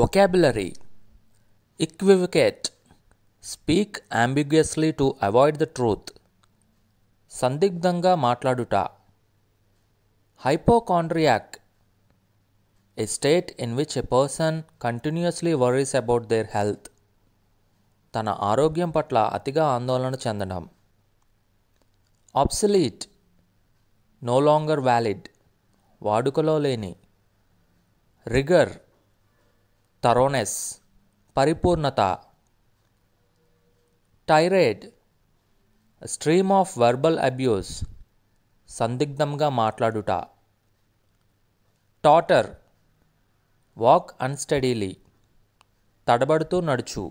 Vocabulary Equivocate speak ambiguously to avoid the truth సందిగ్ధంగా మాట్లాడుట hypochondriac a state in which a person continuously worries about their health తన ఆరోగ్యం పట్ల అతిగా ఆందోళన చెందడం ఆబ్సలీట్ నో లాంగర్ వ్యాలిడ్ వాడుకలో లేని రిగర్ తరోనెస్ పరిపూర్ణత tirade stream of verbal abuse సందిగ్ధంగా మాట్లాడుట టాటర్ వాక్ అన్స్టడీలీ తడబడుతూ నడుచు